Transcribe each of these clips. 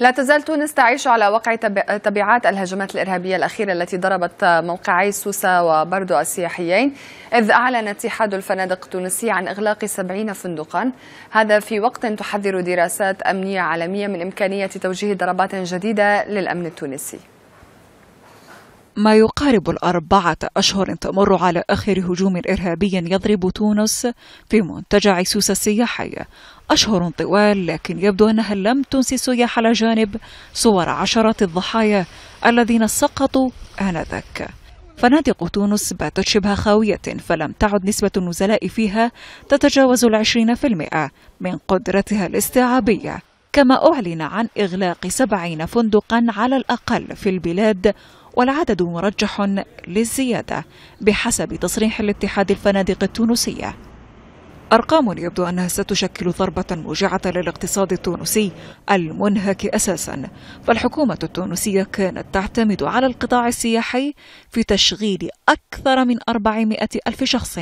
لا تزال تونس تعيش على وقع تبعات الهجمات الإرهابية الأخيرة التي ضربت موقعي سوسة وبردو السياحيين إذ أعلن اتحاد الفنادق التونسي عن إغلاق 70 فندقا هذا في وقت تحذر دراسات أمنية عالمية من إمكانية توجيه ضربات جديدة للأمن التونسي ما يقارب الأربعة أشهر تمر على آخر هجوم إرهابي يضرب تونس في منتجع سوسة السياحي أشهر طوال لكن يبدو أنها لم تنسي على جانب صور عشرات الضحايا الذين سقطوا آنذاك فنادق تونس باتت شبه خاوية فلم تعد نسبة النزلاء فيها تتجاوز العشرين في المئة من قدرتها الاستيعابية كما أعلن عن إغلاق سبعين فندقا على الأقل في البلاد والعدد مرجح للزيادة بحسب تصريح الاتحاد الفنادق التونسية أرقام يبدو أنها ستشكل ضربة موجعة للاقتصاد التونسي المنهك أساسا فالحكومة التونسية كانت تعتمد على القطاع السياحي في تشغيل أكثر من 400 ألف شخص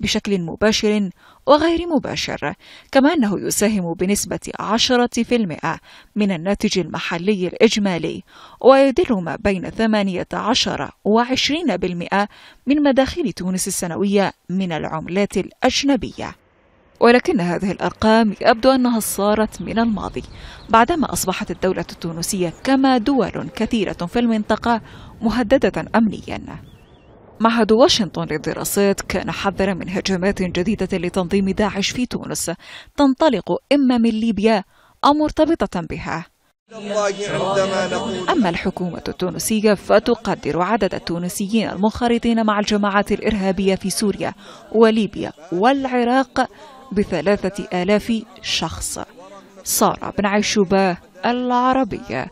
بشكل مباشر وغير مباشر كما أنه يساهم بنسبة 10% من الناتج المحلي الإجمالي ويدل ما بين 18 و 20% من مداخل تونس السنوية من العملات الأجنبية ولكن هذه الأرقام يبدو أنها صارت من الماضي بعدما أصبحت الدولة التونسية كما دول كثيرة في المنطقة مهددة أمنياً معهد واشنطن للدراسات كان حذر من هجمات جديدة لتنظيم داعش في تونس تنطلق إما من ليبيا أو مرتبطة بها أما الحكومة التونسية فتقدر عدد التونسيين المنخرطين مع الجماعات الإرهابية في سوريا وليبيا والعراق بثلاثة آلاف شخص صار بن عيشوبة العربية